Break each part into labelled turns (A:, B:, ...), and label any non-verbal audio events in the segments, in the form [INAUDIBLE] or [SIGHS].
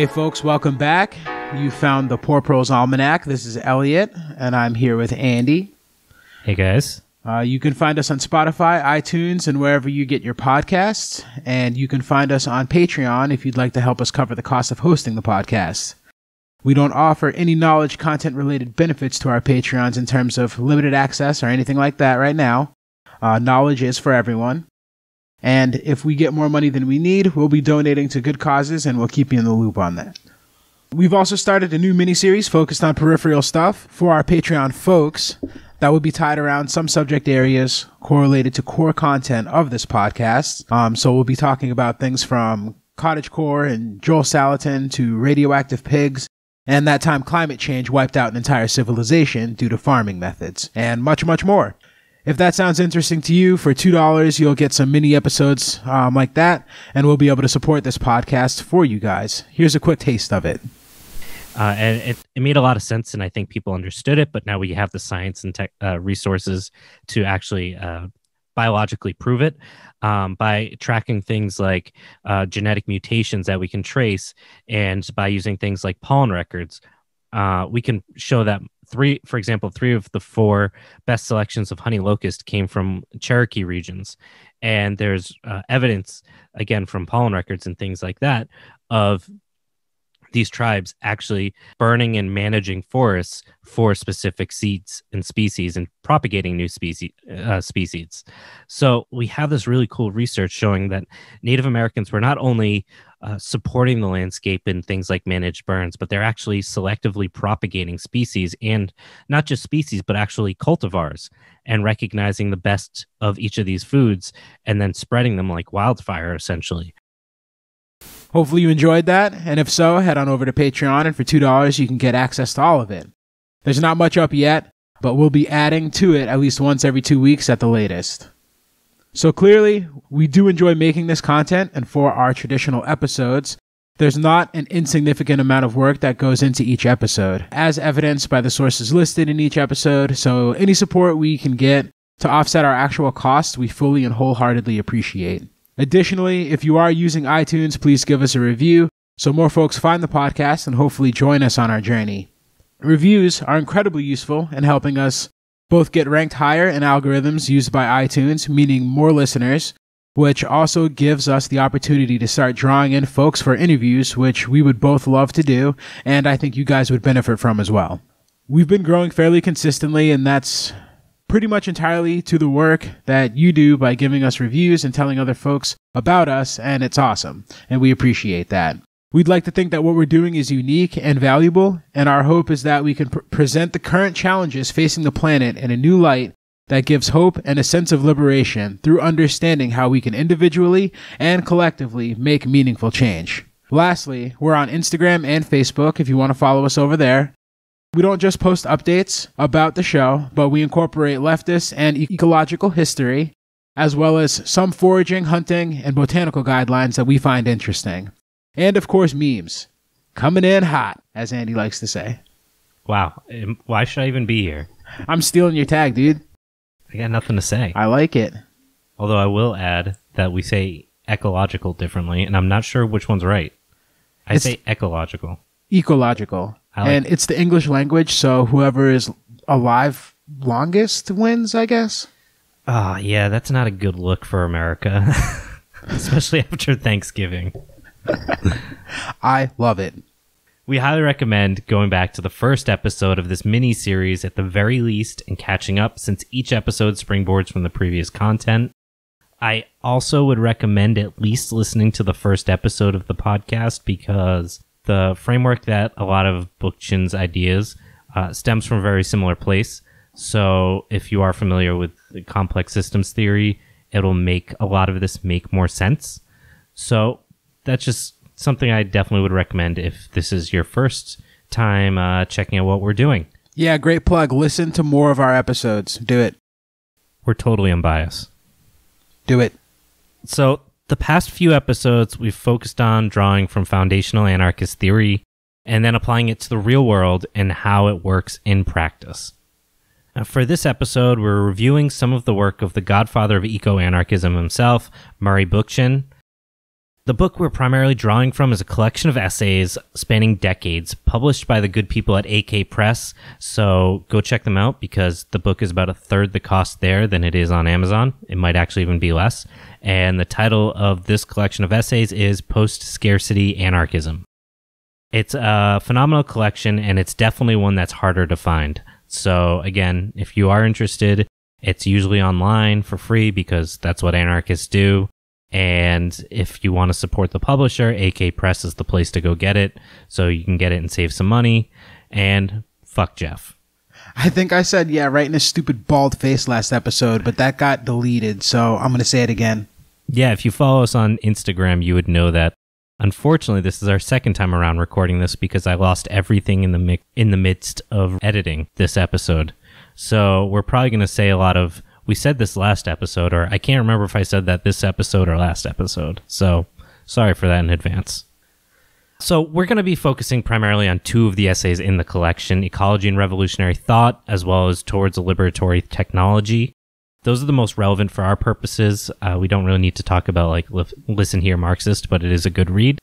A: Hey, folks, welcome back. You found the Poor Pros Almanac. This is Elliot, and I'm here with Andy.
B: Hey, guys.
A: Uh, you can find us on Spotify, iTunes, and wherever you get your podcasts. And you can find us on Patreon if you'd like to help us cover the cost of hosting the podcast. We don't offer any knowledge content related benefits to our Patreons in terms of limited access or anything like that right now. Uh, knowledge is for everyone. And if we get more money than we need, we'll be donating to good causes and we'll keep you in the loop on that. We've also started a new mini-series focused on peripheral stuff for our Patreon folks that will be tied around some subject areas correlated to core content of this podcast. Um, so we'll be talking about things from cottagecore and Joel Salatin to radioactive pigs and that time climate change wiped out an entire civilization due to farming methods, and much, much more. If that sounds interesting to you, for $2, you'll get some mini episodes um, like that, and we'll be able to support this podcast for you guys. Here's a quick taste of it.
B: Uh, and it, it, made a lot of sense, and I think people understood it, but now we have the science and tech uh, resources to actually uh, biologically prove it um, by tracking things like uh, genetic mutations that we can trace, and by using things like pollen records. Uh, we can show that three, for example, three of the four best selections of honey locust came from Cherokee regions, and there's uh, evidence again from pollen records and things like that of these tribes actually burning and managing forests for specific seeds and species and propagating new species uh, species. So we have this really cool research showing that Native Americans were not only uh, supporting the landscape in things like managed burns, but they're actually selectively propagating species and not just species, but actually cultivars and recognizing the best of each of these foods and then spreading them like wildfire, essentially.
A: Hopefully, you enjoyed that, and if so, head on over to Patreon, and for $2, you can get access to all of it. There's not much up yet, but we'll be adding to it at least once every two weeks at the latest. So clearly, we do enjoy making this content, and for our traditional episodes, there's not an insignificant amount of work that goes into each episode, as evidenced by the sources listed in each episode. So, any support we can get to offset our actual costs, we fully and wholeheartedly appreciate. Additionally, if you are using iTunes, please give us a review so more folks find the podcast and hopefully join us on our journey. Reviews are incredibly useful in helping us both get ranked higher in algorithms used by iTunes, meaning more listeners, which also gives us the opportunity to start drawing in folks for interviews, which we would both love to do, and I think you guys would benefit from as well. We've been growing fairly consistently, and that's pretty much entirely to the work that you do by giving us reviews and telling other folks about us, and it's awesome. And we appreciate that. We'd like to think that what we're doing is unique and valuable, and our hope is that we can pr- present the current challenges facing the planet in a new light that gives hope and a sense of liberation through understanding how we can individually and collectively make meaningful change. Lastly, we're on Instagram and Facebook if you want to follow us over there. We don't just post updates about the show, but we incorporate leftist and ecological history, as well as some foraging, hunting, and botanical guidelines that we find interesting. And of course, memes. Coming in hot, as Andy likes to say. Wow. Why should I even be here? I'm stealing your tag, dude. I got nothing to say. I like it.
B: Although I will add that we say ecological differently, and I'm not sure which one's right. I it's say ecological.
A: Ecological. Like and it. it's the English language, so whoever is alive longest wins, I guess.
B: Ah, oh, yeah, that's not a good look for America, [LAUGHS] especially after Thanksgiving.
A: [LAUGHS] I love it.
B: We highly recommend going back to the first episode of this mini series at the very least and catching up since each episode springboards from the previous content. I also would recommend at least listening to the first episode of the podcast because the framework that a lot of Bookchin's ideas uh, stems from a very similar place. So if you are familiar with complex systems theory, it'll make a lot of this make more sense. So that's just something I definitely would recommend if this is your first time uh, checking out what we're doing.
A: Yeah, great plug. Listen to more of our episodes. Do it. We're totally
B: unbiased. Do it. So the past few episodes, we've focused on drawing from foundational anarchist theory and then applying it to the real world and how it works in practice. Now, for this episode, we're reviewing some of the work of the godfather of eco anarchism himself, Murray Bookchin. The book we're primarily drawing from is a collection of essays spanning decades, published by the good people at AK Press. So go check them out because the book is about a third the cost there than it is on Amazon. It might actually even be less. And the title of this collection of essays is Post Scarcity Anarchism. It's a phenomenal collection, and it's definitely one that's harder to find. So, again, if you are interested, it's usually online for free because that's what anarchists do. And if you want to support the publisher, AK Press is the place to go get it. So you can get it and save some money. And fuck Jeff.
A: I think I said yeah right in a stupid bald face last episode, but that got deleted, so I'm gonna say it again.
B: Yeah, if you follow us on Instagram, you would know that. Unfortunately, this is our second time around recording this because I lost everything in the mi- in the midst of editing this episode. So we're probably gonna say a lot of we said this last episode, or I can't remember if I said that this episode or last episode. So sorry for that in advance. So, we're going to be focusing primarily on two of the essays in the collection Ecology and Revolutionary Thought, as well as Towards a Liberatory Technology. Those are the most relevant for our purposes. Uh, we don't really need to talk about, like, li- listen here, Marxist, but it is a good read.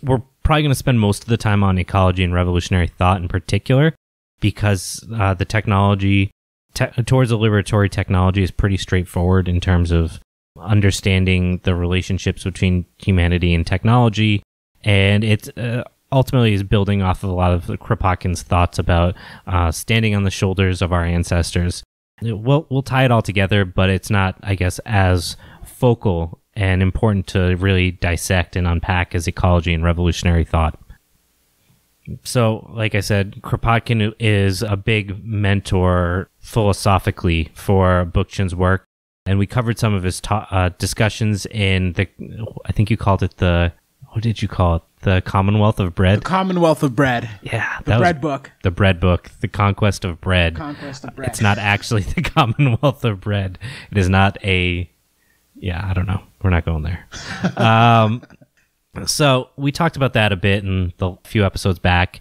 B: We're probably going to spend most of the time on ecology and revolutionary thought in particular, because uh, the technology, te- towards a liberatory technology, is pretty straightforward in terms of understanding the relationships between humanity and technology and it uh, ultimately is building off of a lot of Kropotkin's thoughts about uh, standing on the shoulders of our ancestors. We'll we'll tie it all together, but it's not, I guess, as focal and important to really dissect and unpack as ecology and revolutionary thought. So, like I said, Kropotkin is a big mentor philosophically for Bookchin's work, and we covered some of his uh, discussions in the, I think you called it the what did you call it? The Commonwealth of Bread. The
A: Commonwealth of Bread. Yeah, the Bread Book.
B: The Bread Book. The Conquest of Bread. Conquest of Bread. It's not actually [LAUGHS] the Commonwealth of Bread. It is not a. Yeah, I don't know. We're not going there. [LAUGHS] um, so we talked about that a bit in the few episodes back,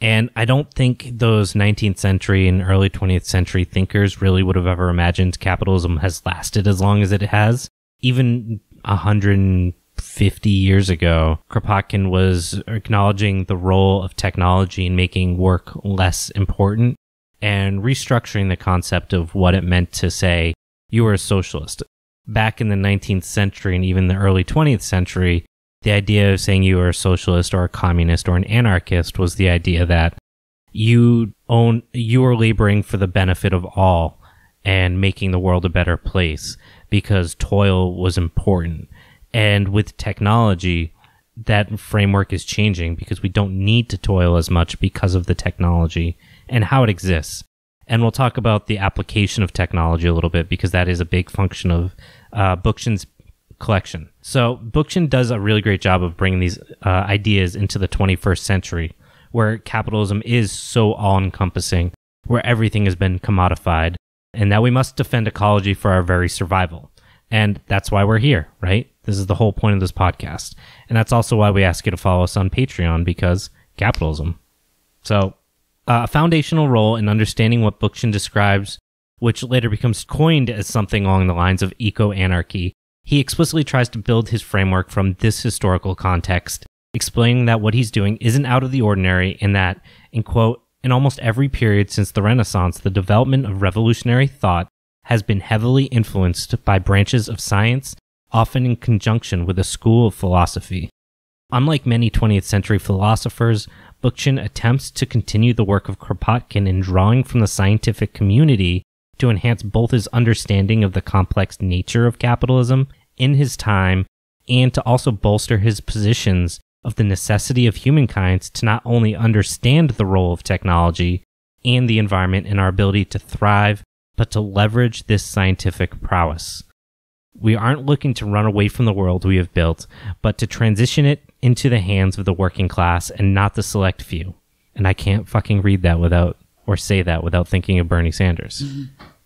B: and I don't think those 19th century and early 20th century thinkers really would have ever imagined capitalism has lasted as long as it has, even 100 50 years ago, Kropotkin was acknowledging the role of technology in making work less important and restructuring the concept of what it meant to say you were a socialist. Back in the 19th century and even the early 20th century, the idea of saying you were a socialist or a communist or an anarchist was the idea that you own you are laboring for the benefit of all and making the world a better place because toil was important and with technology, that framework is changing because we don't need to toil as much because of the technology and how it exists. And we'll talk about the application of technology a little bit because that is a big function of uh, Bookchin's collection. So Bookchin does a really great job of bringing these uh, ideas into the 21st century where capitalism is so all encompassing, where everything has been commodified, and that we must defend ecology for our very survival. And that's why we're here, right? This is the whole point of this podcast. And that's also why we ask you to follow us on Patreon because capitalism. So, uh, a foundational role in understanding what Bookchin describes, which later becomes coined as something along the lines of eco anarchy, he explicitly tries to build his framework from this historical context, explaining that what he's doing isn't out of the ordinary and that, in quote, in almost every period since the Renaissance, the development of revolutionary thought has been heavily influenced by branches of science, often in conjunction with a school of philosophy. Unlike many 20th century philosophers, Bookchin attempts to continue the work of Kropotkin in drawing from the scientific community to enhance both his understanding of the complex nature of capitalism in his time and to also bolster his positions of the necessity of humankind to not only understand the role of technology and the environment in our ability to thrive but to leverage this scientific prowess. We aren't looking to run away from the world we have built, but to transition it into the hands of the working class and not the select few. And I can't fucking read that without or say that without thinking of Bernie Sanders. Mm-hmm.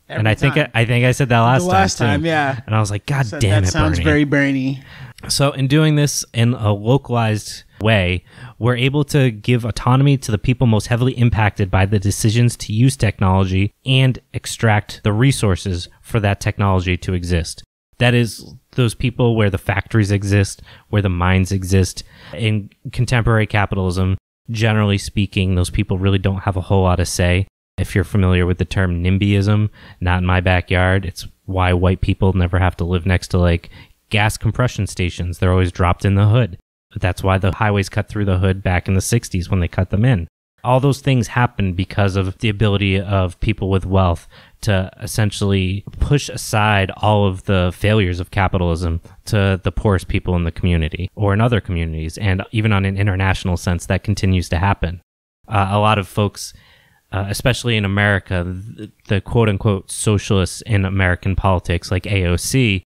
B: and I time. think I, I, think I said that last the time. Last time, too. yeah. And I was like, God so damn that it, sounds Bernie. very Bernie. So in doing this in a localized way, we're able to give autonomy to the people most heavily impacted by the decisions to use technology and extract the resources for that technology to exist. That is those people where the factories exist, where the mines exist. In contemporary capitalism, generally speaking, those people really don't have a whole lot to say. If you're familiar with the term NIMBYism, not in my backyard, it's why white people never have to live next to like gas compression stations. They're always dropped in the hood. That's why the highways cut through the hood back in the 60s when they cut them in. All those things happened because of the ability of people with wealth to essentially push aside all of the failures of capitalism to the poorest people in the community or in other communities. And even on an international sense, that continues to happen. Uh, a lot of folks uh, especially in America, the, the, quote unquote socialists in American politics, like AOC,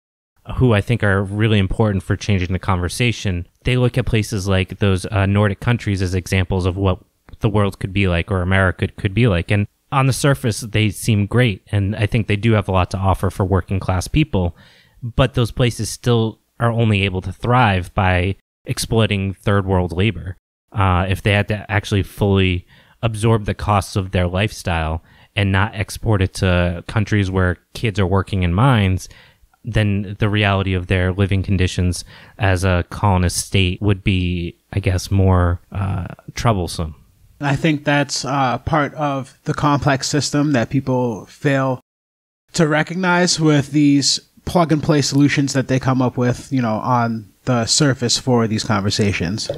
B: who I think are really important for changing the conversation, they look at places like those uh, Nordic countries as examples of what the world could be like or America could be like. And on the surface, they seem great. And I think they do have a lot to offer for working class people. But those places still are only able to thrive by exploiting third world labor. Uh, if they had to actually fully absorb the costs of their lifestyle and not export it to countries where kids are working in mines, then the reality of their living conditions as a colonist state would be, I guess, more uh, troublesome.
A: I think that's uh, part of the complex system that people fail to recognize with these plug and play solutions that they come up with, you know, on the surface for these conversations.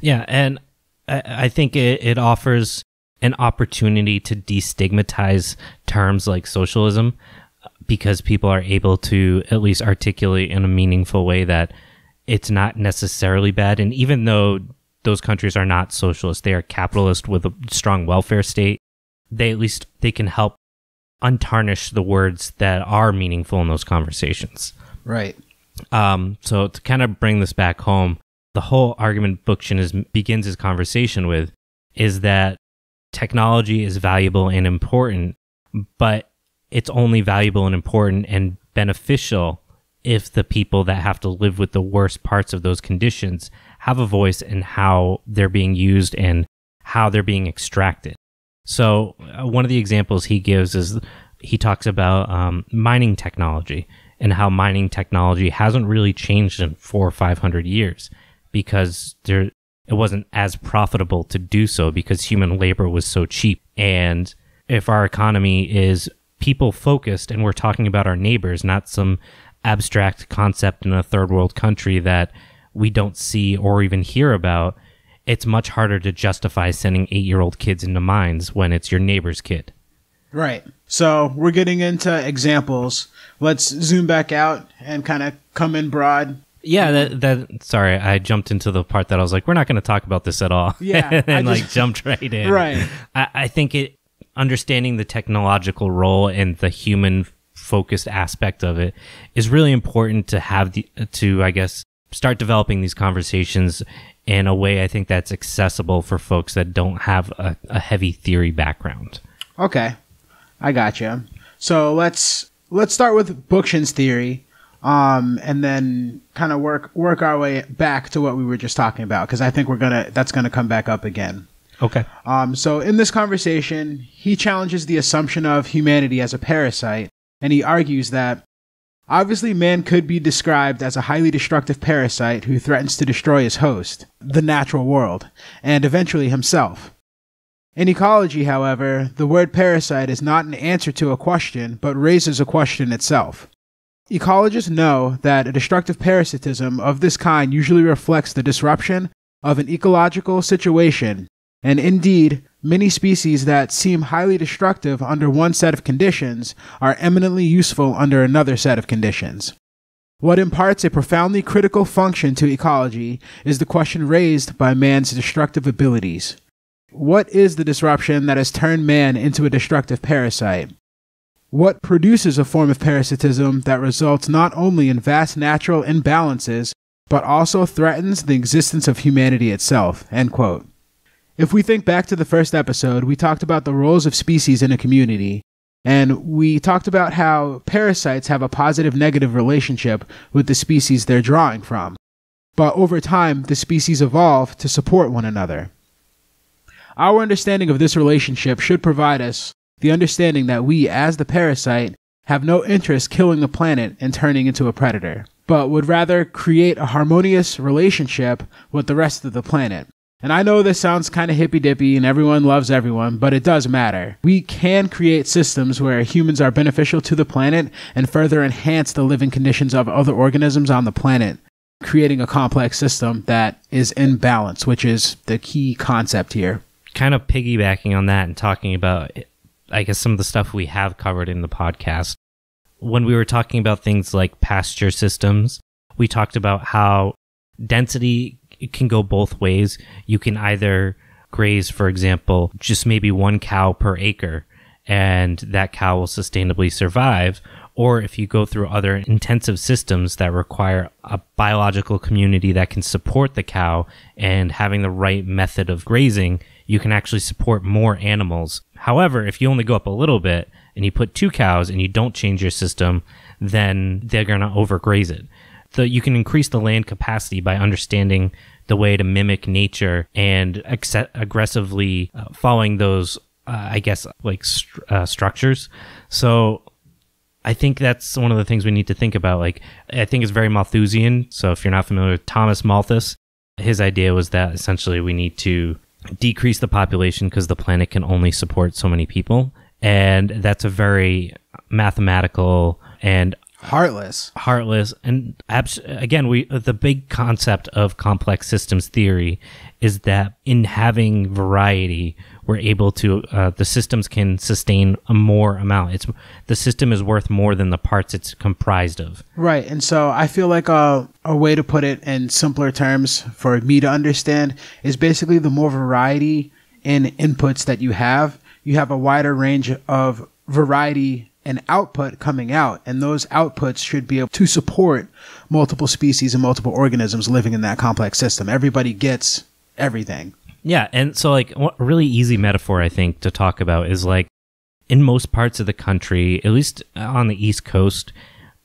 B: Yeah. And I, I think it, it offers an opportunity to destigmatize terms like socialism because people are able to at least articulate in a meaningful way that it's not necessarily bad. And even though those countries are not socialist, they are capitalist with a strong welfare state. They at least they can help untarnish the words that are meaningful in those conversations. Right. Um, so to kind of bring this back home, the whole argument Bookchin is, begins his conversation with is that technology is valuable and important, but it's only valuable and important and beneficial if the people that have to live with the worst parts of those conditions have a voice in how they're being used and how they're being extracted. So, uh, one of the examples he gives is he talks about um, mining technology and how mining technology hasn't really changed in four or 500 years because there, it wasn't as profitable to do so because human labor was so cheap. And if our economy is people focused and we're talking about our neighbors, not some abstract concept in a third world country that we don't see or even hear about, it's much harder to justify sending eight year old kids into mines when it's your neighbor's kid.
A: Right. So we're getting into examples. Let's zoom back out and kind of come in broad.
B: Yeah, that, that sorry, I jumped into the part that I was like, we're not going to talk about this at all. Yeah, [LAUGHS] and I like jumped right in. [LAUGHS] Right. I, I think it understanding the technological role and the human focused aspect of it is really important to have the to I guess start developing these conversations in a way I think that's accessible for folks that don't have a, a heavy theory background.
A: Okay, I got you. So let's let's start with Bookchin's theory, um, and then kind of work work our way back to what we were just talking about because I think we're gonna that's gonna come back up again. Okay. Um, so in this conversation, he challenges the assumption of humanity as a parasite, and he argues that obviously man could be described as a highly destructive parasite who threatens to destroy his host, the natural world, and eventually himself. In ecology, however, the word parasite is not an answer to a question, but raises a question itself. Ecologists know that a destructive parasitism of this kind usually reflects the disruption of an ecological situation and indeed, many species that seem highly destructive under one set of conditions are eminently useful under another set of conditions. What imparts a profoundly critical function to ecology is the question raised by man's destructive abilities. What is the disruption that has turned man into a destructive parasite? What produces a form of parasitism that results not only in vast natural imbalances, but also threatens the existence of humanity itself? End quote. If we think back to the first episode, we talked about the roles of species in a community, and we talked about how parasites have a positive negative relationship with the species they're drawing from. But over time, the species evolve to support one another. Our understanding of this relationship should provide us the understanding that we, as the parasite, have no interest killing the planet and turning into a predator, but would rather create a harmonious relationship with the rest of the planet. And I know this sounds kind of hippy dippy and everyone loves everyone, but it does matter. We can create systems where humans are beneficial to the planet and further enhance the living conditions of other organisms on the planet, creating a complex system that is in balance, which is the key concept here.
B: Kind of piggybacking on that and talking about, I guess, some of the stuff we have covered in the podcast. When we were talking about things like pasture systems, we talked about how density it can go both ways. You can either graze, for example, just maybe one cow per acre and that cow will sustainably survive. Or if you go through other intensive systems that require a biological community that can support the cow and having the right method of grazing, you can actually support more animals. However, if you only go up a little bit and you put two cows and you don't change your system, then they're going to overgraze it the you can increase the land capacity by understanding the way to mimic nature and ex- aggressively uh, following those uh, I guess like uh, structures. So I think that's one of the things we need to think about. Like I think it's very Malthusian. So if you're not familiar with Thomas Malthus, his idea was that essentially we need to decrease the population because the planet can only support so many people, and that's a very mathematical and heartless heartless and abs- again we the big concept of complex systems theory is that in having variety we're able to uh, the systems can sustain a more amount it's the system is worth more than the parts it's comprised of
A: right and so i feel like a, uh, a way to put it in simpler terms for me to understand is basically the more variety in inputs that you have you have a wider range of variety an output coming out, and those outputs should be able to support multiple species and multiple organisms living in that complex system. Everybody gets everything.
B: Yeah, and so like a really easy metaphor I think to talk about is like in most parts of the country, at least on the East Coast,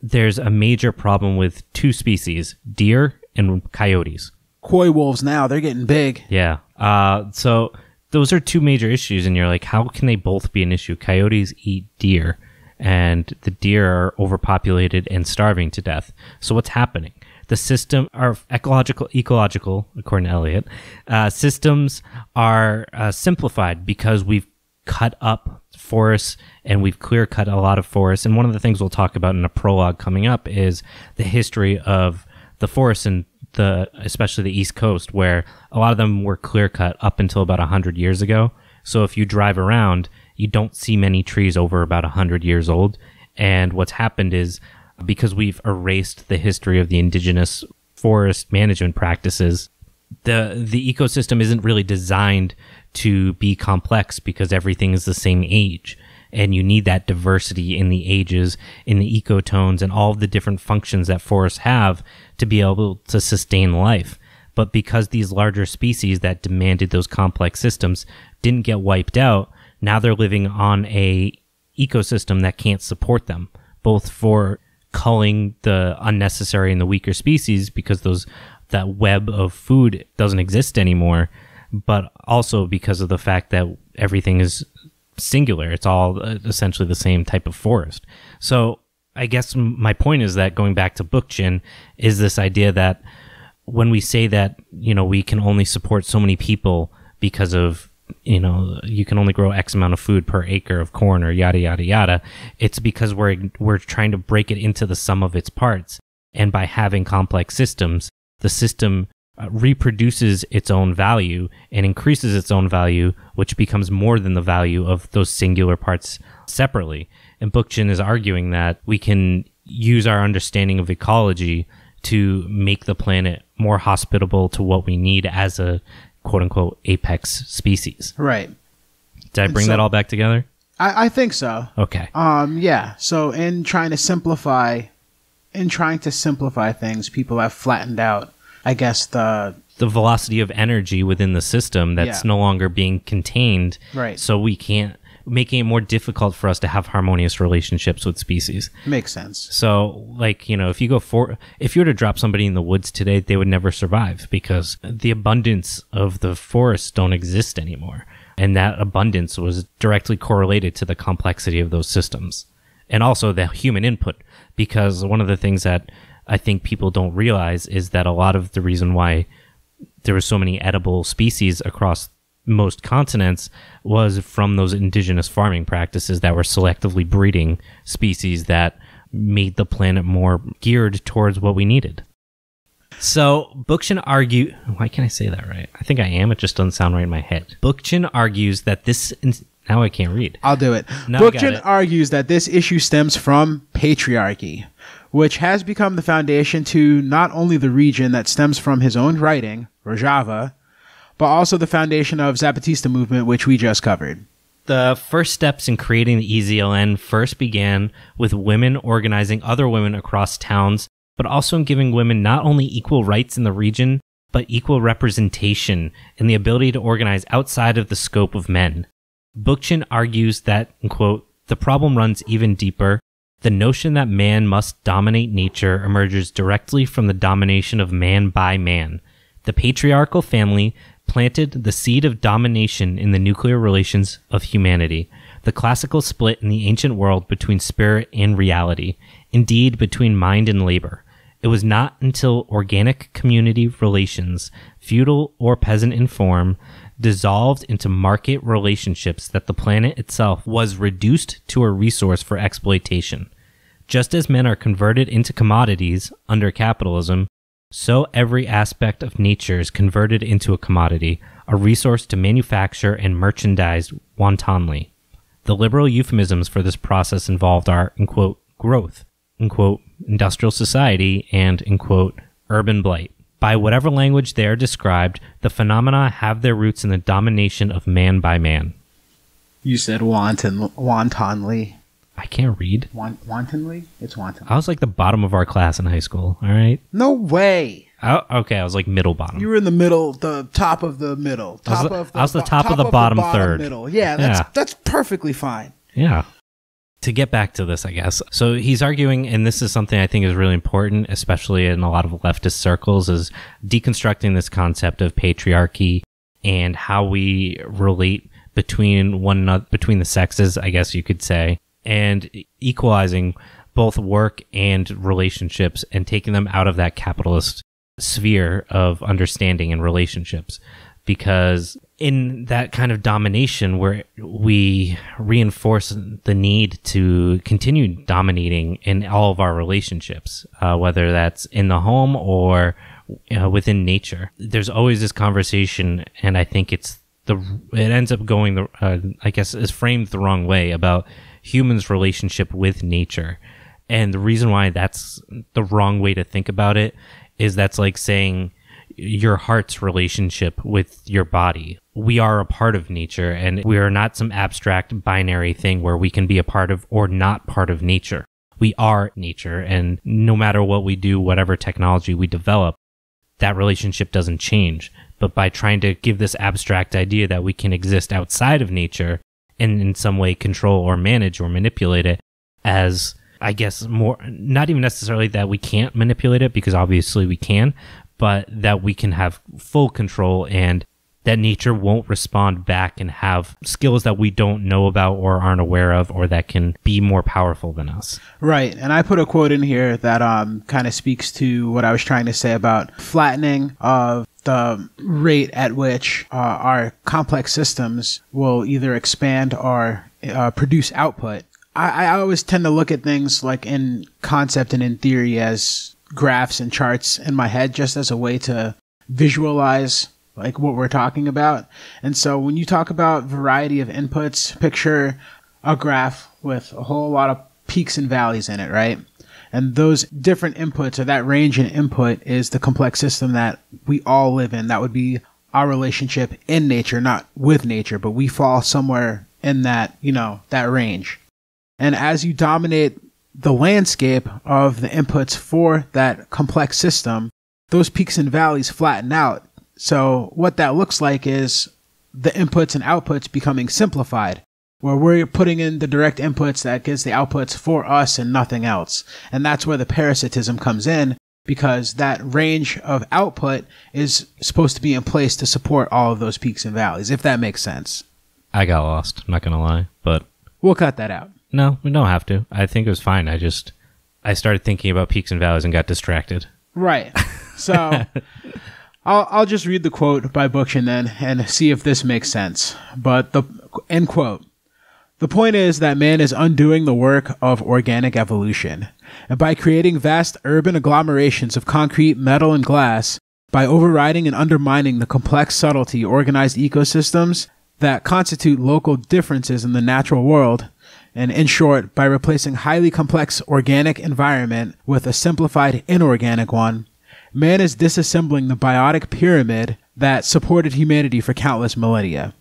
B: there's a major problem with two species, deer and coyotes.
A: Coy wolves now, they're getting big.
B: Yeah. Uh, so those are two major issues, and you're like, how can they both be an issue? Coyotes eat deer and the deer are overpopulated and starving to death. So what's happening? The system are ecological, ecological, according to Elliot, uh, systems are uh, simplified because we've cut up forests and we've clear cut a lot of forests. And one of the things we'll talk about in a prologue coming up is the history of the forests and the especially the East Coast, where a lot of them were clear cut up until about hundred years ago. So if you drive around, you don't see many trees over about 100 years old. And what's happened is because we've erased the history of the indigenous forest management practices, the the ecosystem isn't really designed to be complex because everything is the same age and you need that diversity in the ages in the ecotones and all the different functions that forests have to be able to sustain life but because these larger species that demanded those complex systems didn't get wiped out now they're living on a ecosystem that can't support them, both for culling the unnecessary and the weaker species because those that web of food doesn't exist anymore, but also because of the fact that everything is singular. It's all uh, essentially the same type of forest. So I guess my point is that going back to Bookchin is this idea that when we say that you know we can only support so many people because of you know you can only grow x amount of food per acre of corn or yada yada yada it's because we're we're trying to break it into the sum of its parts and by having complex systems the system uh, reproduces its own value and increases its own value which becomes more than the value of those singular parts separately and bookchin is arguing that we can use our understanding of ecology to make the planet more hospitable to what we need as a quote unquote apex species. Right. Did I bring so, that all back together?
A: I, I think so. Okay. Um, yeah. So in trying to simplify, in trying to simplify things, people have flattened out, I guess the
B: the velocity of energy within the system that's yeah. no longer being contained. Right. So we can't making it more difficult for us to have harmonious relationships with species. Makes sense. So, like, you know, if you go for, if you were to drop somebody in the woods today, they would never survive because the abundance of the forests don't exist anymore. And that abundance was directly correlated to the complexity of those systems and also the human input. Because one of the things that I think people don't realize is that a lot of the reason why there were so many edible species across most continents was from those indigenous farming practices that were selectively breeding species that made the planet more geared towards what we needed. So Bookchin argues. Why can't I say that right? I think I am. It just doesn't sound right in my head. Bookchin argues that this. In- now I can't
A: read. I'll do it. Now Bookchin it. argues that this issue stems from patriarchy, which has become the foundation to not only the region that stems from his own writing, Rojava, but also the foundation of Zapatista movement, which we just covered.
B: The first steps in creating the EZLN first began with women organizing other women across towns, but also in giving women not only equal rights in the region, but equal representation and the ability to organize outside of the scope of men. Bookchin argues that, quote, the problem runs even deeper. The notion that man must dominate nature emerges directly from the domination of man by man. The patriarchal family planted the seed of domination in the nuclear relations of humanity, the classical split in the ancient world between spirit and reality, indeed between mind and labor. It was not until organic community relations, feudal or peasant in form, dissolved into market relationships that the planet itself was reduced to a resource for exploitation. Just as men are converted into commodities under capitalism, so every aspect of nature is converted into a commodity, a resource to manufacture and merchandise wantonly. The liberal euphemisms for this process involved are, in quote, growth, in quote, industrial society, and, in quote, urban blight. By whatever language they are described, the phenomena have their roots in the domination of man by man.
A: You said wanton, wantonly. I can't read. Want- wantonly? It's wantonly.
B: I was like the bottom of our class in high school. All right.
A: No way.
B: okay, I was like middle bottom.
A: You were in the middle, the top of the middle. Top I was, of the, I was the top, of the bottom, bottom third. Middle. Yeah, that's yeah. that's perfectly fine.
B: Yeah. To get back to this, I guess. So he's arguing, and this is something I think is really important, especially in a lot of leftist circles, is deconstructing this concept of patriarchy and how we relate between one another, between the sexes, I guess you could say, and equalizing both work and relationships and taking them out of that capitalist sphere of understanding and relationships because in that kind of domination where we reinforce the need to continue dominating in all of our relationships uh, whether that's in the home or uh, within nature there's always this conversation and i think it's the it ends up going the uh, i guess is framed the wrong way about humans' relationship with nature. And the reason why that's the wrong way to think about it is that's like saying your heart's relationship with your body. We are a part of nature and we are not some abstract binary thing where we can be a part of or not part of nature. We are nature and no matter what we do, whatever technology we develop, that relationship doesn't change. But by trying to give this abstract idea that we can exist outside of nature, and in some way control or manage or manipulate it as I guess more not even necessarily that we can't manipulate it because obviously we can, but that we can have full control and that nature won't respond back and have skills that we don't know about or aren't aware of or that can be more powerful than us.
A: Right. And I put a quote in here that um, kind of speaks to what I was trying to say about flattening of the rate at which uh, our complex systems will either expand or uh, produce output. I, I always tend to look at things like in concept and in theory as graphs and charts in my head just as a way to visualize like what we're talking about. And so when you talk about variety of inputs, picture a graph with a whole lot of peaks and valleys in it, right? And those different inputs or that range in input is the complex system that we all live in. That would be our relationship in nature, not with nature, but we fall somewhere in that, you know, that range. And as you dominate the landscape of the inputs for that complex system, those peaks and valleys flatten out. So what that looks like is the inputs and outputs becoming simplified where we're putting in the direct inputs that gets the outputs for us and nothing else. And that's where the parasitism comes in because that range of output is supposed to be in place to support all of those peaks and valleys, if that makes sense.
B: I got lost, I'm not gonna lie, but
A: we'll cut that out.
B: No, we don't have to. I think it was fine. I just I started thinking about peaks and valleys and got distracted.
A: Right. [LAUGHS] So I'll I'll just read the quote by Bookchin then and see if this makes sense. But the end quote the point is that man is undoing the work of organic evolution. And by creating vast urban agglomerations of concrete, metal, and glass, by overriding and undermining the complex subtlety organized ecosystems that constitute local differences in the natural world, and in short, by replacing highly complex organic environment with a simplified inorganic one, man is disassembling the biotic pyramid that supported humanity for countless millennia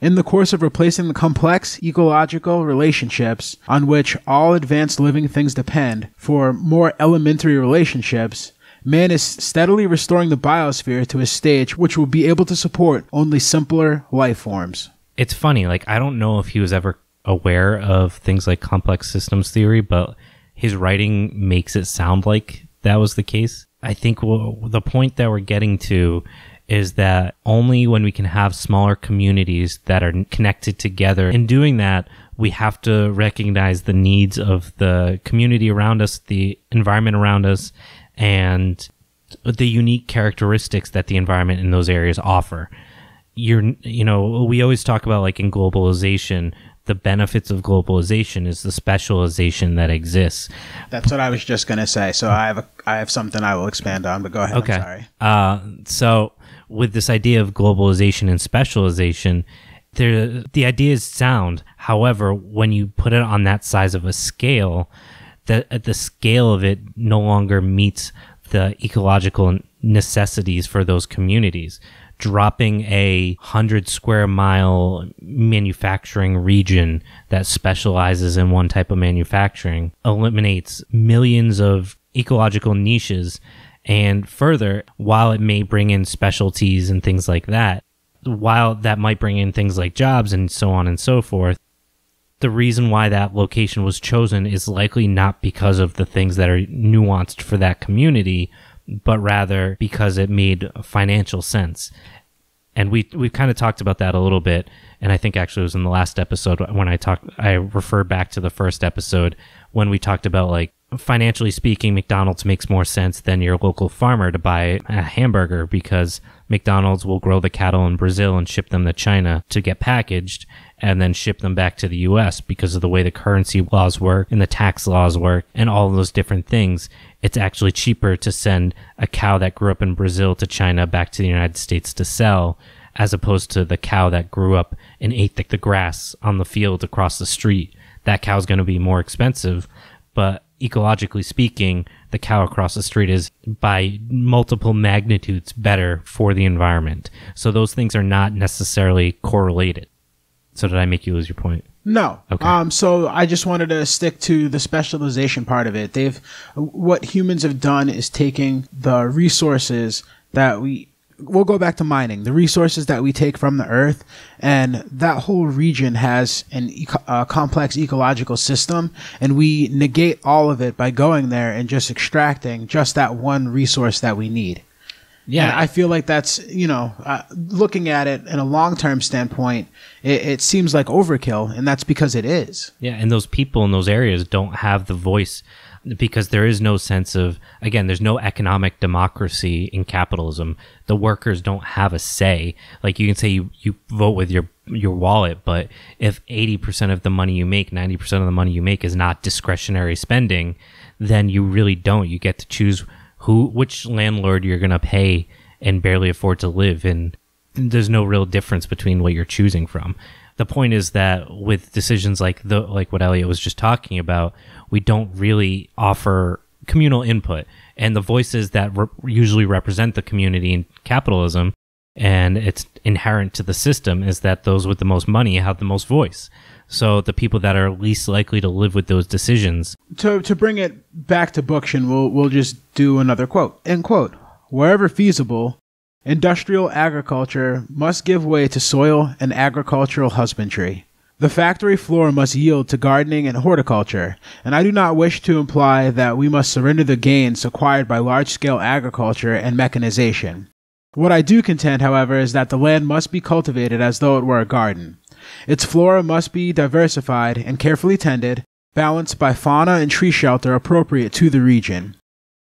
A: in the course of replacing the complex ecological relationships on which all advanced living things depend for more elementary relationships, man is steadily restoring the biosphere to a stage which will be able to support only simpler life forms.
B: It's funny, like, I don't know if he was ever aware of things like complex systems theory, but his writing makes it sound like that was the case. I think the point that we're getting to is that only when we can have smaller communities that are connected together. In doing that, we have to recognize the needs of the community around us, the environment around us, and the unique characteristics that the environment in those areas offer. You're, you know, we always talk about like in globalization, the benefits of globalization is the specialization that exists.
A: That's what I was just going to say. So I have a, I have something I will expand on, but go ahead. Okay.
B: Uh, so with this idea of globalization and specialization, there, the idea is sound. However, when you put it on that size of a scale, the, the scale of it no longer meets the ecological necessities for those communities. Dropping a hundred square mile manufacturing region that specializes in one type of manufacturing eliminates millions of ecological niches and further, while it may bring in specialties and things like that, while that might bring in things like jobs and so on and so forth, the reason why that location was chosen is likely not because of the things that are nuanced for that community, but rather because it made financial sense. And we we've kind of talked about that a little bit, and I think actually it was in the last episode when I talked I refer back to the first episode when we talked about like financially speaking, McDonald's makes more sense than your local farmer to buy a hamburger because McDonald's will grow the cattle in Brazil and ship them to China to get packaged and then ship them back to the US because of the way the currency laws work and the tax laws work and all those different things. It's actually cheaper to send a cow that grew up in Brazil to China back to the United States to sell as opposed to the cow that grew up and ate the, the grass on the field across the street. That cow's going to be more expensive, but ecologically speaking, the cow across the street is by multiple magnitudes better for the environment. So those things are not necessarily correlated. So did I make you lose your point?
A: No. Okay. Um, so I just wanted to stick to the specialization part of it. They've what humans have done is taking the resources that we we'll go back to mining the resources that we take from the earth and that whole region has an eco- complex ecological system and we negate all of it by going there and just extracting just that one resource that we need yeah and i feel like that's you know uh, looking at it in a long-term standpoint it, it seems like overkill and that's because it is
B: yeah and those people in those areas don't have the voice because there is no sense of again there's no economic democracy in capitalism the workers don't have a say like you can say you, you vote with your your wallet but if 80% of the money you make 90% of the money you make is not discretionary spending then you really don't you get to choose who which landlord you're going to pay and barely afford to live and there's no real difference between what you're choosing from the point is that with decisions like the like what Elliot was just talking about, we don't really offer communal input and the voices that re- usually represent the community in capitalism and it's inherent to the system is that those with the most money have the most voice so the people that are least likely to live with those decisions
A: to, to bring it back to bookshin we'll, we'll just do another quote end quote wherever feasible industrial agriculture must give way to soil and agricultural husbandry the factory floor must yield to gardening and horticulture, and I do not wish to imply that we must surrender the gains acquired by large scale agriculture and mechanization. What I do contend, however, is that the land must be cultivated as though it were a garden. Its flora must be diversified and carefully tended, balanced by fauna and tree shelter appropriate to the region.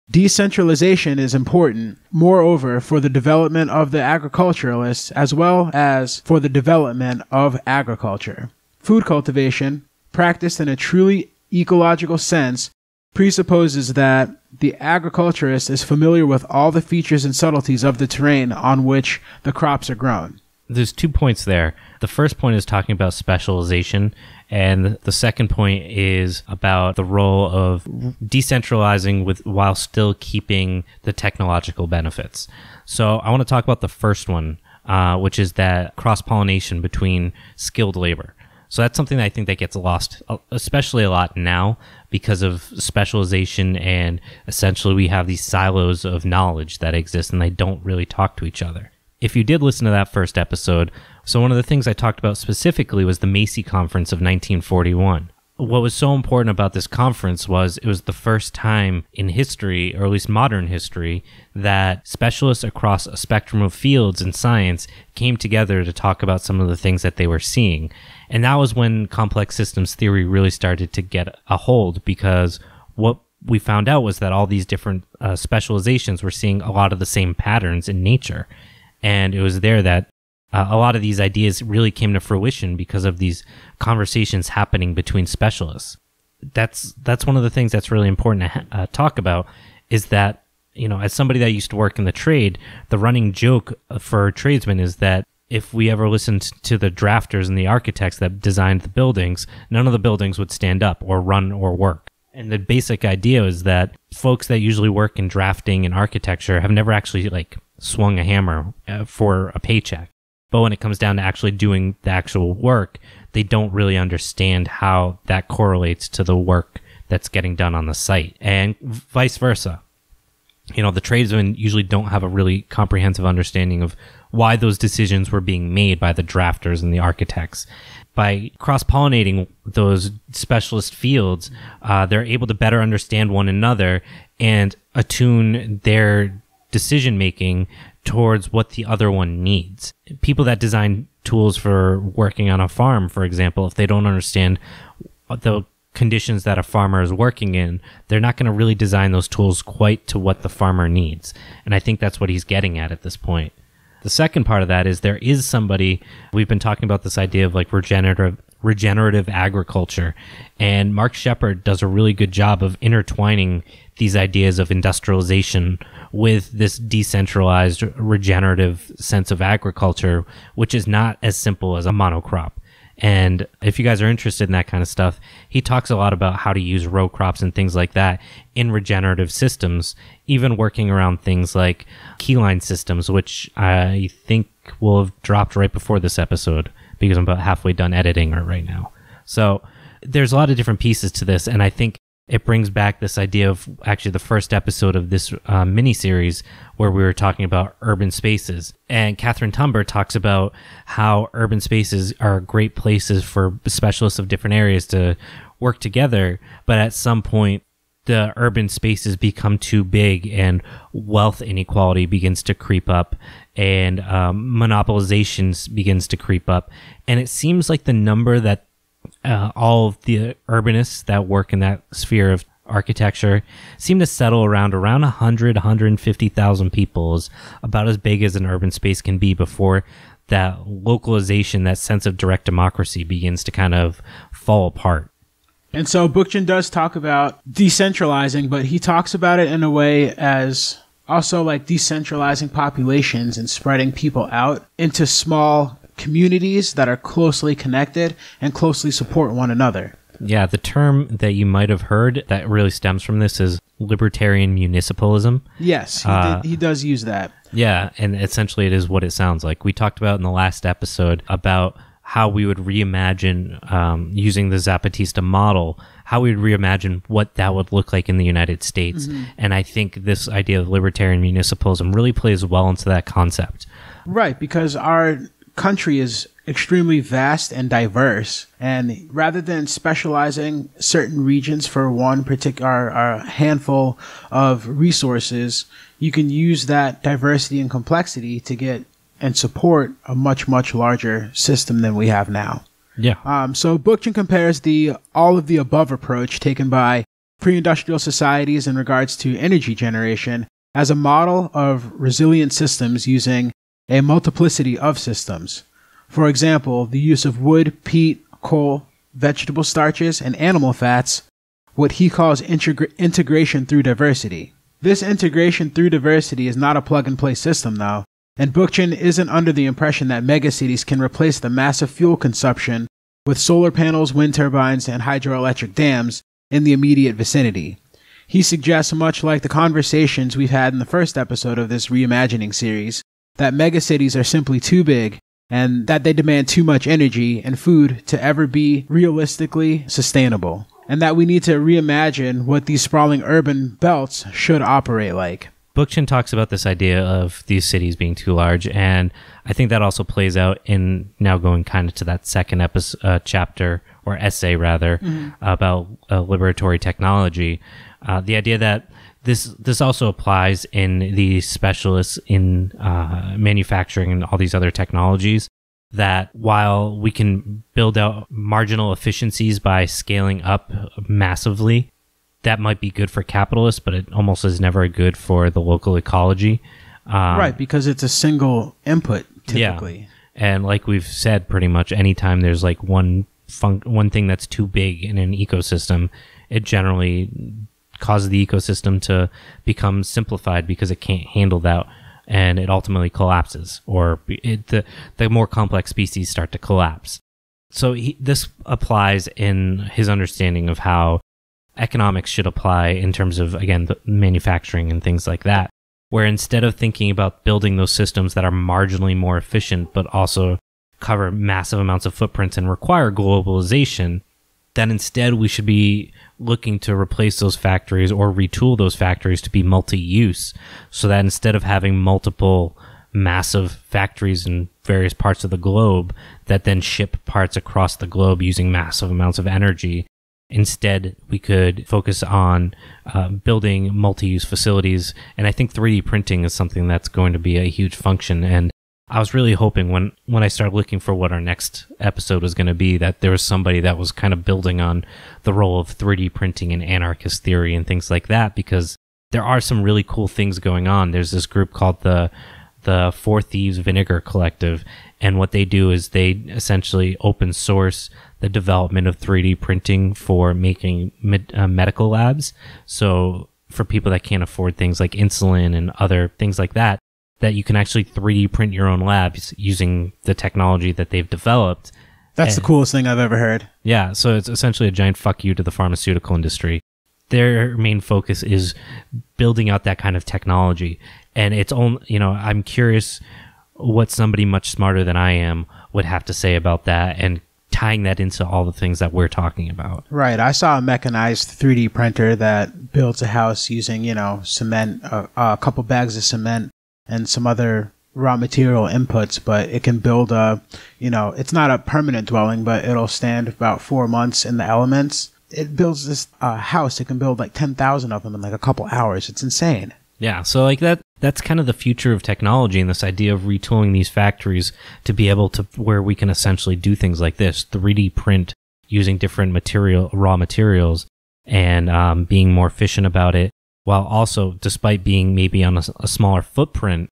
A: Decentralization is important, moreover, for the development of the agriculturalists as well as for the development of agriculture. Food cultivation, practiced in a truly ecological sense, presupposes that the agriculturist is familiar with all the features and subtleties of the terrain on which the crops are grown.
B: There's two points there. The first point is talking about specialization, and the second point is about the role of decentralizing with while still keeping the technological benefits. So I want to talk about the first one, uh, which is that cross pollination between skilled labor. So that's something that I think that gets lost, uh, especially a lot now because of specialization and essentially we have these silos of knowledge that exist and they don't really talk to each other. If you did listen to that first episode, so one of the things I talked about specifically was the Macy Conference of 1941. What was so important about this conference was it was the first time in history, or at least modern history, that specialists across a spectrum of fields in science came together to talk about some of the things that they were seeing. And that was when complex systems theory really started to get a hold because what we found out was that all these different uh, specializations were seeing a lot of the same patterns in nature. And it was there that uh, a lot of these ideas really came to fruition because of these conversations happening between specialists. That's that's one of the things that's really important to uh, talk about is that you know as somebody that used to work in the trade, the running joke uh, for tradesmen is that if we ever listened to the drafters and the architects that designed the buildings, none of the buildings would stand up or run or work. And the basic idea is that folks that usually work in drafting and architecture have never actually like swung a hammer uh, for a paycheck. But when it comes down to actually doing the actual work, they don't really understand how that correlates to the work that's getting done on the site and vice versa. You know, the tradesmen usually don't have a really comprehensive understanding of why those decisions were being made by the drafters and the architects. By cross pollinating those specialist fields, uh, they're able to better understand one another and attune their decision making towards what the other one needs. People that design tools for working on a farm, for example, if they don't understand the conditions that a farmer is working in, they're not going to really design those tools quite to what the farmer needs. And I think that's what he's getting at at this point. The second part of that is there is somebody we've been talking about this idea of like regenerative regenerative agriculture and Mark Shepard does a really good job of intertwining these ideas of industrialization with this decentralized regenerative sense of agriculture which is not as simple as a monocrop. And if you guys are interested in that kind of stuff, he talks a lot about how to use row crops and things like that in regenerative systems, even working around things like keyline systems, which I think will have dropped right before this episode because I'm about halfway done editing it right now. So there's a lot of different pieces to this. And I think it brings back this idea of actually the first episode of this uh, mini series where we were talking about urban spaces. And Catherine Tumber talks about how urban spaces are great places for specialists of different areas to work together. But at some point, the urban spaces become too big and wealth inequality begins to creep up and um, monopolization begins to creep up. And it seems like the number that uh, all of the urbanists that work in that sphere of architecture seem to settle around around 100 150,000 people is about as big as an urban space can be before that localization that sense of direct democracy begins to kind of fall apart
A: and so Bookchin does talk about decentralizing but he talks about it in a way as also like decentralizing populations and spreading people out into small communities that are closely connected and closely support one another.
B: Yeah, the term that you might have heard that really stems from this is libertarian municipalism. Yes, he, uh, did,
A: he, does use that.
B: Yeah, and essentially it is what it sounds like. We talked about in the last episode about how we would reimagine um, using the Zapatista model, how we would reimagine what that would look like in the United States. Mm-hmm. And I think this idea of libertarian municipalism really plays well into that concept.
A: Right, because our country is extremely vast and diverse. And rather than specializing certain regions for one particular or handful of resources, you can use that diversity and complexity to get and support a much, much larger system than we have now. Yeah. Um, so Bookchin compares the all of the above approach taken by pre-industrial societies in regards to energy generation as a model of resilient systems using a multiplicity of systems. For example, the use of wood, peat, coal, vegetable starches, and animal fats, what he calls integra- integration through diversity. This integration through diversity is not a plug and play system, though, and Bookchin isn't under the impression that megacities can replace the massive fuel consumption with solar panels, wind turbines, and hydroelectric dams in the immediate vicinity. He suggests, much like the conversations we've had in the first episode of this reimagining series, that megacities are simply too big and that they demand too much energy and food to ever be realistically sustainable, and that we need to reimagine what these sprawling urban belts should operate like.
B: Bookchin talks about this idea of these cities being too large, and I think that also plays out in now going kind of to that second episode, uh, chapter or essay rather mm-hmm. about uh, liberatory technology. Uh, the idea that this this also applies in the specialists in uh, manufacturing and all these other technologies that while we can build out marginal efficiencies by scaling up massively that might be good for capitalists but it almost is never good for the local ecology um, right
A: because it's a single input typically
B: yeah. and like we've said pretty much anytime there's like one fun- one thing that's too big in an ecosystem it generally causes the ecosystem to become simplified because it can't handle that and it ultimately collapses or it, the, the more complex species start to collapse. So he, this applies in his understanding of how economics should apply in terms of, again, manufacturing and things like that, where instead of thinking about building those systems that are marginally more efficient, but also cover massive amounts of footprints and require globalization, then instead we should be looking to replace those factories or retool those factories to be multi-use so that instead of having multiple massive factories in various parts of the globe that then ship parts across the globe using massive amounts of energy instead we could focus on uh, building multi-use facilities and i think 3d printing is something that's going to be a huge function and I was really hoping when when I started looking for what our next episode was going to be that there was somebody that was kind of building on the role of 3D printing and anarchist theory and things like that because there are some really cool things going on. There's this group called the the Four Thieves Vinegar Collective and what they do is they essentially open source the development of 3D printing for making med, uh, medical labs. So for people that can't afford things like insulin and other things like that, that you can actually 3D print your own labs using the technology that they've developed. That's and, the coolest thing I've ever heard. Yeah, so it's essentially a giant fuck you to the pharmaceutical industry. Their main focus is building out that kind of technology. And it's only, you know, I'm curious what somebody much smarter than I am would have to say about that and tying that into all the things that we're talking about.
A: Right. I saw a mechanized 3D printer that builds a house using, you know, cement, uh, a couple bags of cement and some other raw material inputs, but it can build a, you know, it's not a permanent dwelling, but it'll stand about four months in the elements. It builds this uh, house. It can build like 10,000 of them in like a couple hours. It's insane.
B: Yeah. So like that, that's kind of the future of technology and this idea of retooling these factories to be able to where we can essentially do things like this, 3D print using different material, raw materials and um, being more efficient about it while also, despite being maybe on a, a smaller footprint,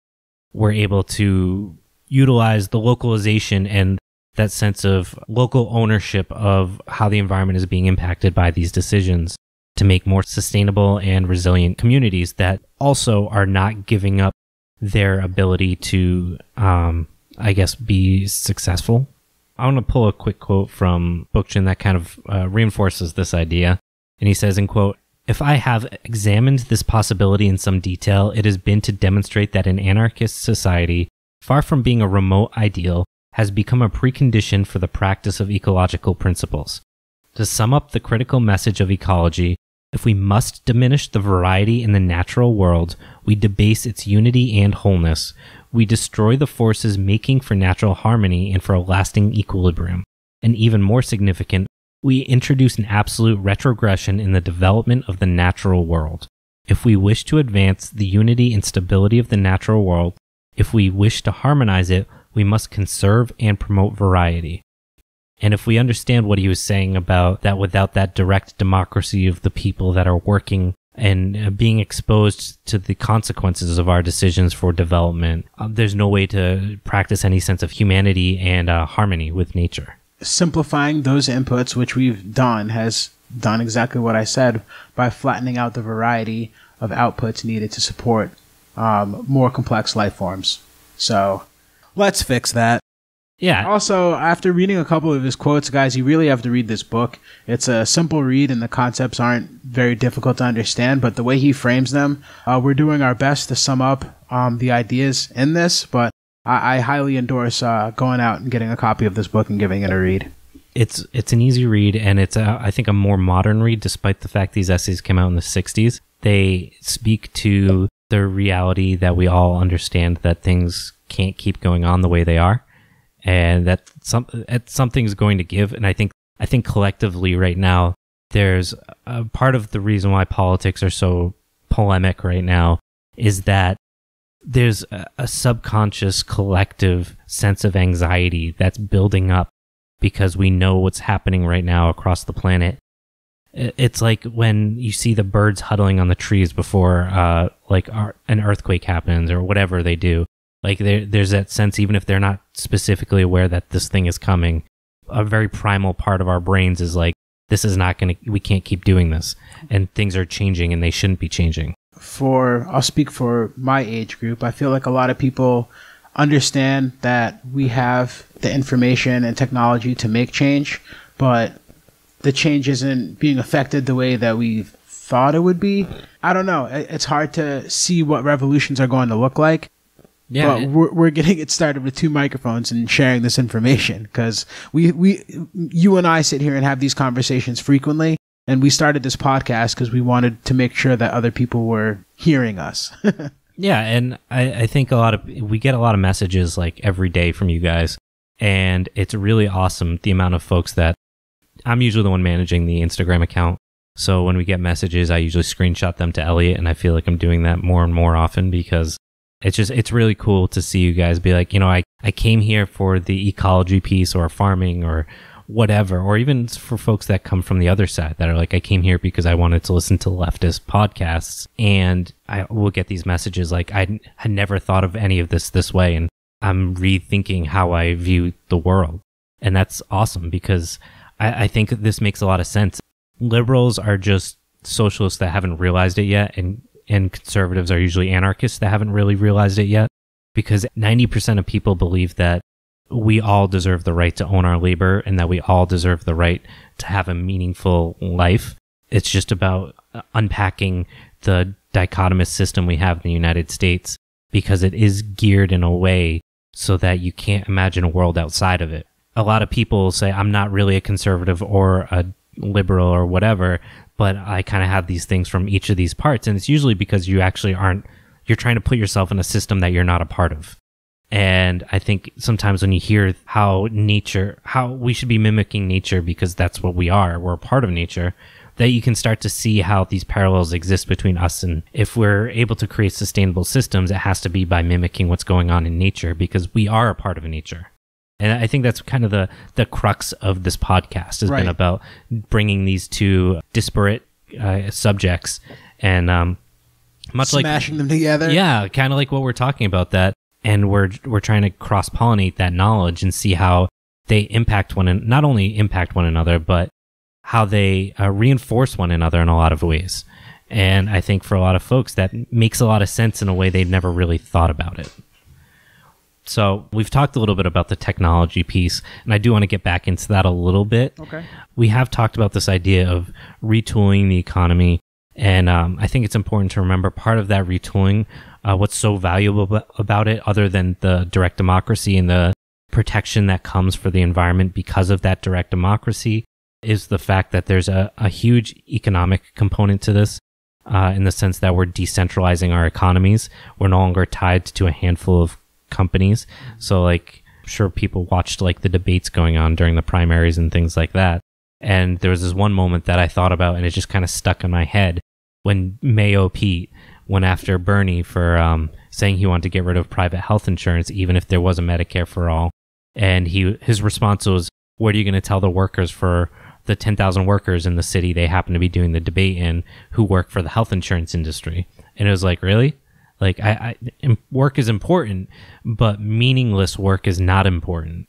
B: we're able to utilize the localization and that sense of local ownership of how the environment is being impacted by these decisions to make more sustainable and resilient communities that also are not giving up their ability to, um, I guess, be successful. I want to pull a quick quote from Bookchin that kind of uh, reinforces this idea. And he says, in quote, if I have examined this possibility in some detail, it has been to demonstrate that an anarchist society, far from being a remote ideal, has become a precondition for the practice of ecological principles. To sum up the critical message of ecology, if we must diminish the variety in the natural world, we debase its unity and wholeness. We destroy the forces making for natural harmony and for a lasting equilibrium. And even more significant, we introduce an absolute retrogression in the development of the natural world. If we wish to advance the unity and stability of the natural world, if we wish to harmonize it, we must conserve and promote variety. And if we understand what he was saying about that without that direct democracy of the people that are working and uh, being exposed to the consequences of our decisions for development, uh, there's no way to practice any sense of humanity and uh, harmony with nature
A: simplifying those inputs, which we've done, has done exactly what I said by flattening out the variety of outputs needed to support um, more complex life forms. So let's fix that. Yeah. Also, after reading a couple of his quotes, guys, you really have to read this book. It's a simple read, and the concepts aren't very difficult to understand, but the way he frames them, uh, we're doing our best to sum up um, the ideas in this, but I, I highly endorse uh, going out and getting a copy of this book and giving it a read.
B: It's it's an easy read, and it's a, I think a more modern read, despite the fact these essays came out in the '60s. They speak to the reality that we all understand that things can't keep going on the way they are, and that some something's going to give. And I think I think collectively right now, there's a part of the reason why politics are so polemic right now is that there's a, a subconscious collective sense of anxiety that's building up because we know what's happening right now across the planet. It's like when you see the birds huddling on the trees before, uh, like an earthquake happens or whatever they do. Like there, there's that sense, even if they're not specifically aware that this thing is coming, a very primal part of our brains is like, this is not going to, we can't keep doing this. And things are changing and they shouldn't be changing
A: for I'll speak for my age group. I feel like a lot of people understand that we have the information and technology to make change, but the change isn't being affected the way that we thought it would be. I don't know. It's hard to see what revolutions are going to look like. Yeah, but we're, we're getting it started with two microphones and sharing this information because we we you and I sit here and have these conversations frequently, and we started this podcast because we wanted to make sure that other people were hearing us.
B: [LAUGHS] yeah, and I, I, think a lot of we get a lot of messages like every day from you guys, and it's really awesome the amount of folks that I'm usually the one managing the Instagram account. So when we get messages, I usually screenshot them to Elliot, and I feel like I'm doing that more and more often because it's just it's really cool to see you guys be like, you know, I I came here for the ecology piece or farming or whatever, or even for folks that come from the other side that are like, I came here because I wanted to listen to leftist podcasts, and I will get these messages like, I had never thought of any of this this way, and I'm rethinking how I view the world. And that's awesome because I, I think this makes a lot of sense. Liberals are just socialists that haven't realized it yet, and, and conservatives are usually anarchists that haven't really realized it yet because 90% of people believe that we all deserve the right to own our labor and that we all deserve the right to have a meaningful life. It's just about uh, unpacking the dichotomous system we have in the United States because it is geared in a way so that you can't imagine a world outside of it. A lot of people say, I'm not really a conservative or a liberal or whatever, but I kind of have these things from each of these parts. And it's usually because you actually aren't, you're trying to put yourself in a system that you're not a part of. And I think sometimes when you hear how nature, how we should be mimicking nature because that's what we are, we're a part of nature, that you can start to see how these parallels exist between us. And if we're able to create sustainable systems, it has to be by mimicking what's going on in nature because we are a part of nature. And I think that's kind of the, the crux of this podcast has right. been about bringing these two disparate uh, subjects and um, much smashing like smashing them together. Yeah, kind of like what we're talking about that and we're we're trying to cross pollinate that knowledge and see how they impact one and not only impact one another, but how they uh, reinforce one another in a lot of ways. And I think for a lot of folks, that makes a lot of sense in a way they have never really thought about it. So we've talked a little bit about the technology piece, and I do want to get back into that a little bit. Okay. We have talked about this idea of retooling the economy, and um, I think it's important to remember part of that retooling uh, what's so valuable about it other than the direct democracy and the protection that comes for the environment because of that direct democracy is the fact that there's a, a huge economic component to this uh, in the sense that we're decentralizing our economies. We're no longer tied to a handful of companies. So, like, I'm sure people watched like the debates going on during the primaries and things like that. And there was this one moment that I thought about and it just kind of stuck in my head when Mayo Pete went after Bernie for um, saying he wanted to get rid of private health insurance, even if there was a Medicare for all. And he his response was, "What are you going to tell the workers for the 10,000 workers in the city they happen to be doing the debate in who work for the health insurance industry?" And it was like, really? Like, I, I work is important, but meaningless work is not important.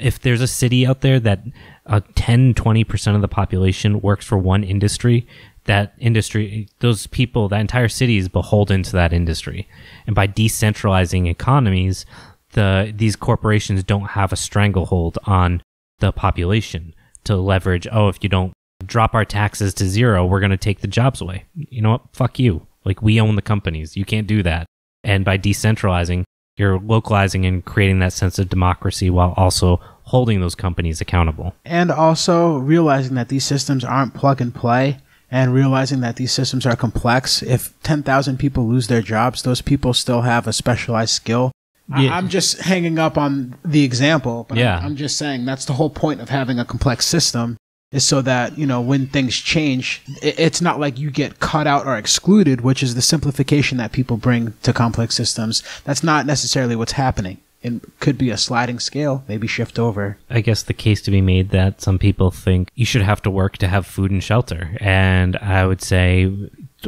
B: If there's a city out there that uh, 10, 20% of the population works for one industry, that industry, those people, that entire city is beholden to that industry. And by decentralizing economies, the these corporations don't have a stranglehold on the population to leverage. Oh, if you don't drop our taxes to zero, we're going to take the jobs away. You know what? Fuck you. Like we own the companies. You can't do that. And by decentralizing, you're localizing and creating that sense of democracy while also holding those companies accountable.
A: And also realizing that these systems aren't plug and play and realizing that these systems are complex. If 10,000 people lose their jobs, those people still have a specialized skill. Yeah. I, am just hanging up on the example, but yeah. I'm, I'm just saying that's the whole point of having a complex system is so that, you know, when things change, it, it's not like you get cut out or excluded, which is the simplification that people bring to complex systems. That's not necessarily what's happening it could be a sliding scale, maybe shift over.
B: I guess the case to be made that some people think you should have to work to have food and shelter. And I would say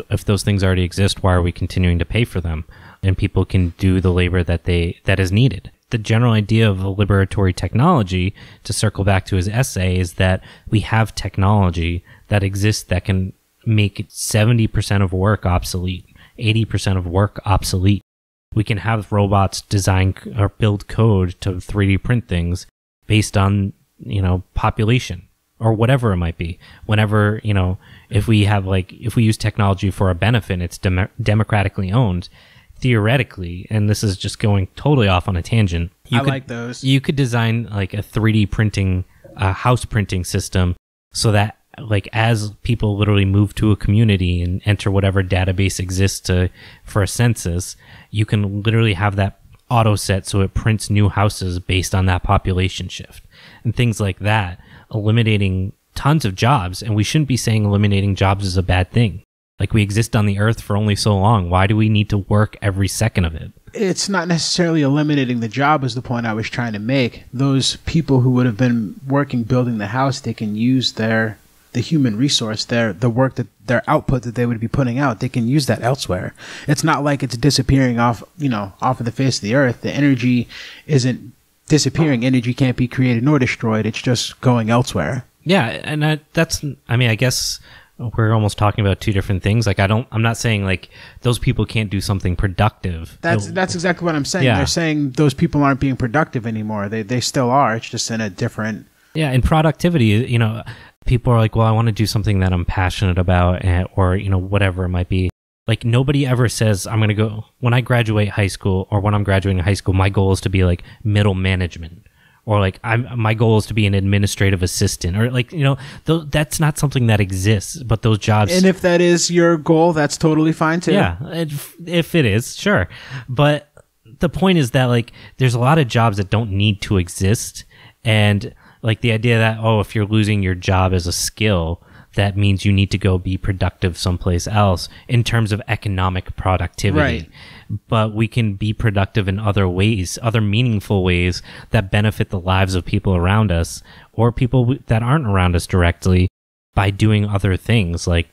B: if those things already exist, why are we continuing to pay for them? And people can do the labor that they that is needed. The general idea of a liberatory technology, to circle back to his essay, is that we have technology that exists that can make 70% of work obsolete, 80% of work obsolete we can have robots design or build code to 3D print things based on, you know, population or whatever it might be. Whenever, you know, if we have like, if we use technology for a benefit, it's dem- democratically owned. Theoretically, and this is just going totally off on a tangent.
A: You I could, like those.
B: You could design like a 3D printing, a uh, house printing system so that like as people literally move to a community and enter whatever database exists to for a census, you can literally have that auto set so it prints new houses based on that population shift and things like that, eliminating tons of jobs. And we shouldn't be saying eliminating jobs is a bad thing. Like we exist on the earth for only so long. Why do we need to work every second of it?
A: It's not necessarily eliminating the job is the point I was trying to make. Those people who would have been working building the house, they can use their the human resource, their the work that their output that they would be putting out, they can use that elsewhere. It's not like it's disappearing off, you know, off of the face of the earth. The energy isn't disappearing. Energy can't be created nor destroyed. It's just going elsewhere.
B: Yeah, and I, that's I mean, I guess we're almost talking about two different things. Like I don't, I'm not saying like those people can't do something productive. That's will
A: that's exactly what I'm saying. Yeah. They're saying those people aren't being productive anymore. They they still are. It's just in a different.
B: Yeah, and productivity, you know, people are like, well, I want to do something that I'm passionate about eh, or, you know, whatever it might be. Like nobody ever says, I'm going to go when I graduate high school or when I'm graduating high school, my goal is to be like middle management or like I'm, my goal is to be an administrative assistant or like, you know, th- that's not something that exists, but those jobs. And if
A: that is your goal, that's totally fine too. Yeah. If,
B: if it is, sure. But the point is that like there's a lot of jobs that don't need to exist. And like the idea that oh if you're losing your job as a skill that means you need to go be productive someplace else in terms of economic productivity. Right. But we can be productive in other ways, other meaningful ways that benefit the lives of people around us or people that aren't around us directly by doing other things like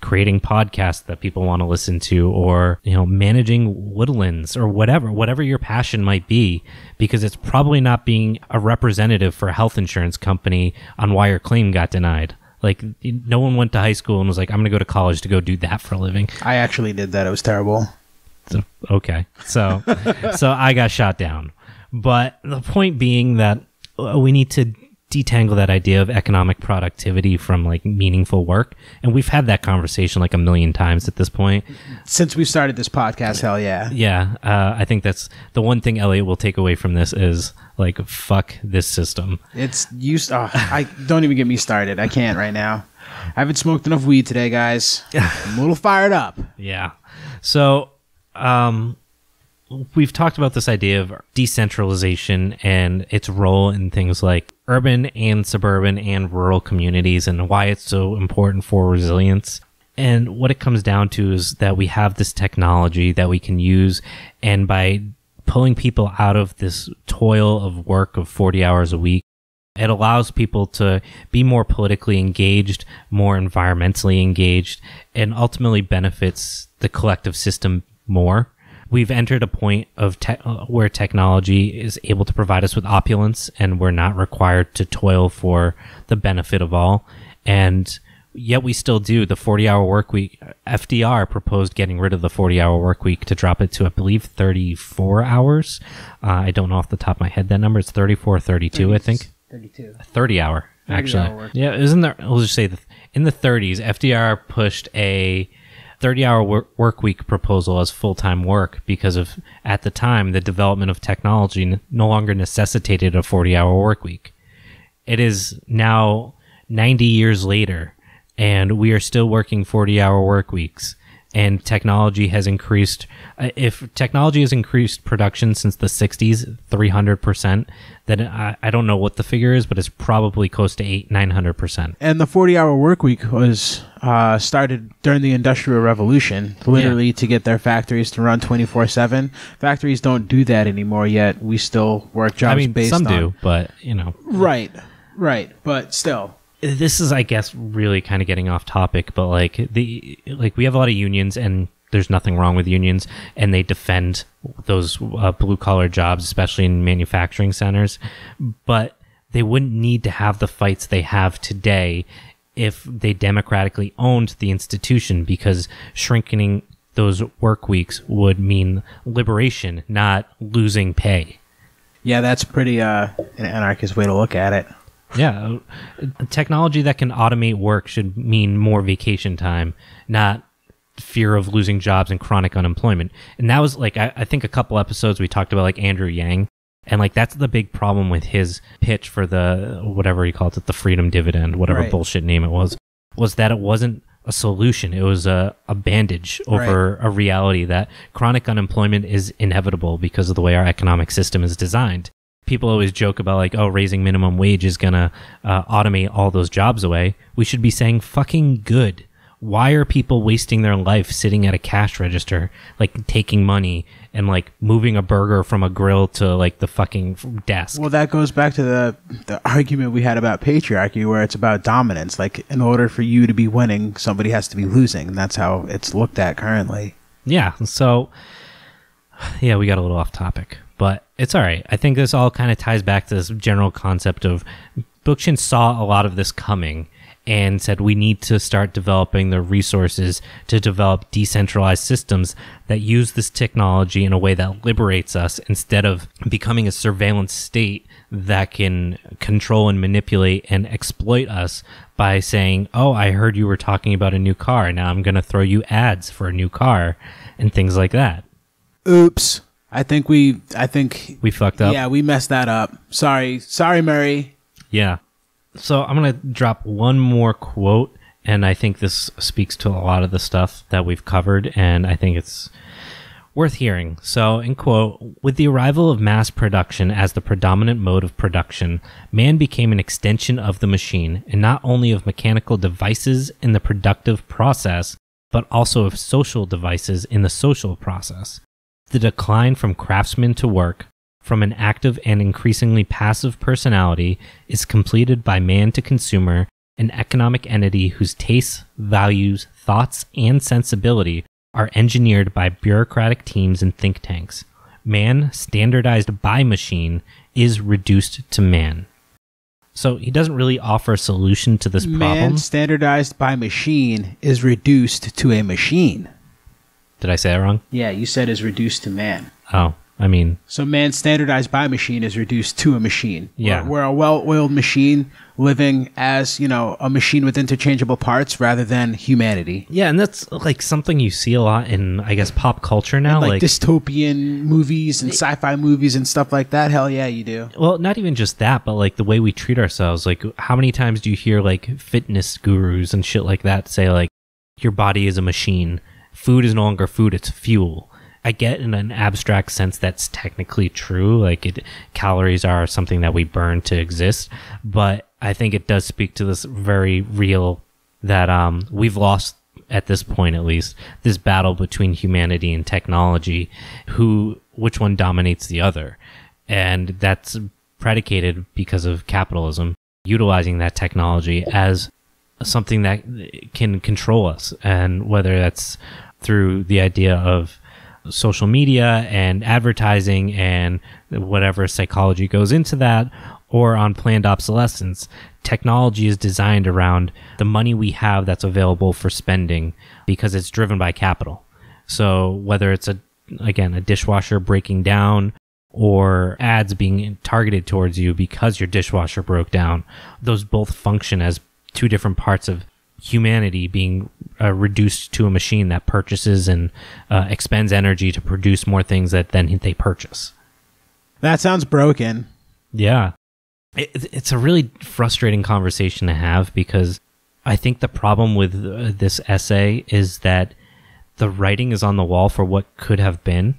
B: creating podcasts that people want to listen to or you know managing woodlands or whatever whatever your passion might be because it's probably not being a representative for a health insurance company on why your claim got denied like no one went to high school and was like i'm going to go to college to go do that for a living
A: i actually did that it was terrible
B: so, okay so [LAUGHS] so i got shot down but the point being that uh, we need to detangle that idea of economic productivity from like meaningful work. And we've had that conversation like a million times at this point.
A: Since we started this podcast, hell yeah.
B: Yeah. Uh, I think that's the one thing Elliot will take away from this is like, fuck this system.
A: It's used. Oh, I don't even get me started. I can't right now. I haven't smoked enough weed today, guys. [LAUGHS] I'm a little fired up. Yeah. So,
B: um, we've talked about this idea of decentralization and its role in things like urban and suburban and rural communities and why it's so important for resilience. And what it comes down to is that we have this technology that we can use. And by pulling people out of this toil of work of 40 hours a week, it allows people to be more politically engaged, more environmentally engaged, and ultimately benefits the collective system more we've entered a point of te- uh, where technology is able to provide us with opulence and we're not required to toil for the benefit of all and yet we still do the 40 hour work week fdr proposed getting rid of the 40 hour work week to drop it to i believe 34 hours uh, i don't know off the top of my head that number it's 34 32 30, i think 32 30 hour actually 30 hour yeah isn't there let will just say the, in the 30s fdr pushed a 30 hour work week proposal as full time work because of, at the time, the development of technology no longer necessitated a 40 hour work week. It is now 90 years later, and we are still working 40 hour work weeks and technology has increased. Uh, if technology has increased production since the 60s 300%, then I, I don't know what the figure is, but it's probably close to 8 900%.
A: And the 40 hour work week was uh, started during the Industrial Revolution, literally yeah. to get their factories to run 24 7. Factories don't do that anymore yet. We still work jobs I mean, based some on. Some do,
B: but, you know.
A: Right, right. But still this is, I guess, really
B: kind of getting off topic, but like the like we have a lot of unions, and there's nothing wrong with unions, and they defend those uh, blue collar jobs, especially in manufacturing centers, but they wouldn't need to have the fights they have today if they democratically owned the institution because shrinking those work weeks would mean liberation, not losing pay.
A: Yeah, that's pretty uh, an anarchist way to look at it
B: yeah, technology that can automate work should mean more vacation time, not fear of losing jobs and chronic unemployment. And that was like I, I think a couple episodes we talked about like Andrew Yang and like that's the big problem with his pitch for the whatever he calls it, the freedom dividend, whatever right. bullshit name it was, was that it wasn't a solution. It was a, a bandage over right. a reality that chronic unemployment is inevitable because of the way our economic system is designed people always joke about like, oh, raising minimum wage is gonna uh, automate all those jobs away. We should be saying fucking good. Why are people wasting their life sitting at a cash register, like taking money and like moving a burger from a grill to like the fucking desk?
A: Well, that goes back to the the argument we had about patriarchy, where it's about dominance. Like, in order for you to be winning, somebody has to be losing, and that's how it's looked at currently.
B: Yeah. So, [SIGHS] yeah, we got a little off topic but it's all right. I think this all kind of ties back to this general concept of Bookchin saw a lot of this coming and said we need to start developing the resources to develop decentralized systems that use this technology in a way that liberates us instead of becoming a surveillance state that can control and manipulate and exploit us by saying, "Oh, I heard you were talking about a new car. Now I'm going to throw you ads for a new car." and things like that.
A: Oops. I think we, I think we fucked up. Yeah, we messed that up. Sorry, sorry, Murray.
B: Yeah. So I'm gonna drop one more quote, and I think this speaks to a lot of the stuff that we've covered, and I think it's worth hearing. So, in quote, with the arrival of mass production as the predominant mode of production, man became an extension of the machine, and not only of mechanical devices in the productive process, but also of social devices in the social process. The decline from craftsman to work, from an active and increasingly passive personality, is completed by man to consumer, an economic entity whose tastes, values, thoughts, and sensibility are engineered by bureaucratic teams and think tanks. Man, standardized by machine, is reduced to man. So he doesn't really offer a solution to this problem. Man,
A: standardized by machine, is reduced to a machine. Did I say it wrong? Yeah, you said is reduced to man. Oh, I mean, So man's standardized by machine is reduced to a machine. Yeah. We're, we're a well-oiled machine living as, you know, a machine with interchangeable parts rather than humanity.
B: yeah, and that's like something you see a lot in, I guess, pop culture now. Like, like
A: dystopian movies and sci-fi movies and stuff like that. Hell yeah, you do. well, not
B: even just that, but like the way we treat ourselves. Like, how many times do you hear like fitness gurus and shit like that say like, your body is a machine food is no longer food, it's fuel. I get in an abstract sense that's technically true. Like it, calories are something that we burn to exist, but I think it does speak to this very real that um, we've lost at this point, at least this battle between humanity and technology, who which one dominates the other, and that's predicated because of capitalism utilizing that technology as something that can control us and whether that's through the idea of social media and advertising and whatever psychology goes into that or on planned obsolescence. Technology is designed around the money we have that's available for spending because it's driven by capital. So whether it's a again a dishwasher breaking down or ads being targeted towards you because your dishwasher broke down, those both function as two different parts of humanity being uh, reduced to a machine that purchases and uh, expends energy to produce more things that then they purchase.
A: That sounds broken.
B: Yeah. It, it's a really frustrating conversation to have because I think the problem with uh, this essay is that the writing is on the wall for what could have been.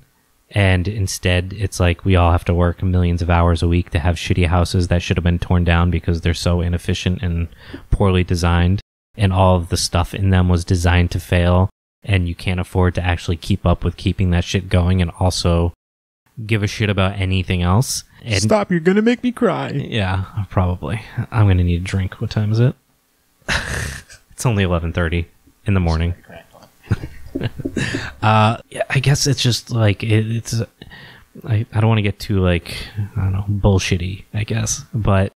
B: And instead, it's like we all have to work millions of hours a week to have shitty houses that should have been torn down because they're so inefficient and poorly designed and all of the stuff in them was designed to fail and you can't afford to actually keep up with keeping that shit going and also give a shit about anything else. And Stop,
A: you're gonna make me cry. Yeah,
B: probably. I'm gonna need a drink. What time is it? [LAUGHS] it's only eleven thirty in the morning. [LAUGHS] uh, I guess it's just like it, it's. I, I don't want to get too like I don't know bullshitty. I guess, but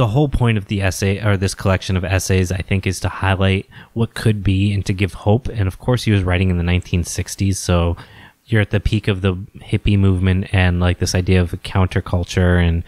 B: the whole point of the essay or this collection of essays, I think, is to highlight what could be and to give hope. And of course, he was writing in the 1960s, so you're at the peak of the hippie movement and like this idea of counterculture and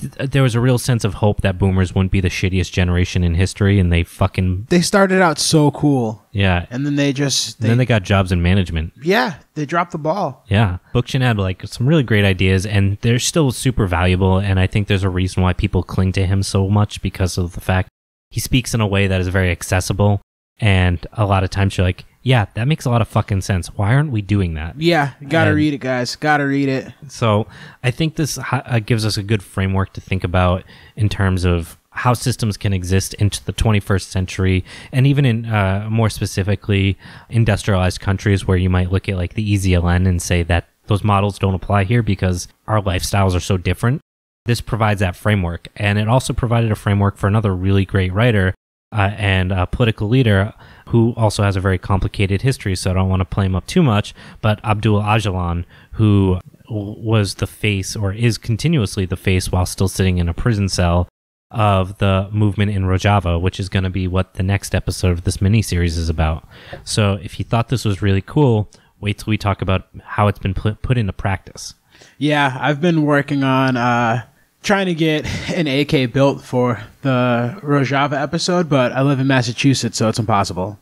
B: th- there was a real sense of hope that boomers wouldn't be the shittiest generation in history, and they fucking
A: They started out so cool, yeah. and then they just they, and then
B: they got jobs in management.
A: yeah they dropped the ball.
B: Yeah, Bookchin had like some really great ideas, and they're still super valuable. And I think there's a reason why people cling to him so much because of the fact he speaks in a way that is very accessible. And a lot of times you're like, yeah, that makes a lot of fucking sense. Why aren't we doing that? Yeah,
A: gotta and read it, guys. Gotta read it. So I think this uh, gives us a
B: good framework to think about in terms of how systems can exist into the 21st century and even in uh, more specifically industrialized countries where you might look at like the EZLN and say that those models don't apply here because our lifestyles are so different. This provides that framework. And it also provided a framework for another really great writer uh, and political leader, who also has a very complicated history, so I don't want to play him up too much, but Abdul Ajalan, who was the face or is continuously the face while still sitting in a prison cell of the movement in Rojava, which is going to be what the next episode of this mini series is about. So if you thought this was really cool, wait till we talk about how it's been put into practice.
A: Yeah, I've been working on uh, trying to get an AK built for the Rojava episode, but I live in Massachusetts, so it's impossible.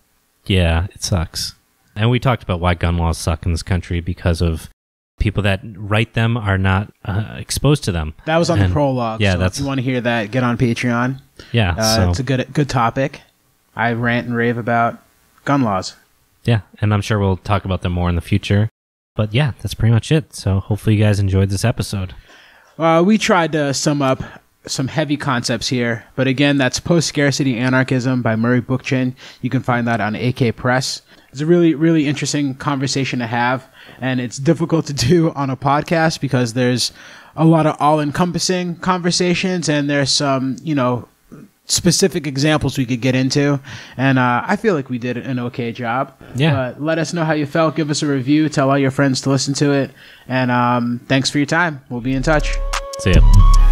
B: Yeah, it sucks. And we talked about why gun laws suck in this country because of people that write them are not uh, exposed to them.
A: That was on and, the prologue. Yeah, so that's. If you want to hear that? Get on Patreon. Yeah, uh, so. it's a good good topic. I rant and rave about gun laws.
B: Yeah, and I'm sure we'll talk about them more in the future. But yeah, that's pretty much it. So hopefully you guys enjoyed this episode.
A: Uh, we tried to sum up some heavy concepts here, but again, that's Post Scarcity Anarchism by Murray Bookchin. You can find that on AK Press. It's a really, really interesting conversation to have, and it's difficult to do on a podcast because there's a lot of all encompassing conversations and there's some, you know, specific examples we could get into. And uh, I feel like we did an okay job. Yeah. But let us know how you felt. Give us a review. Tell all your friends to listen to it. And um, thanks for your time. We'll be in touch.
B: See ya.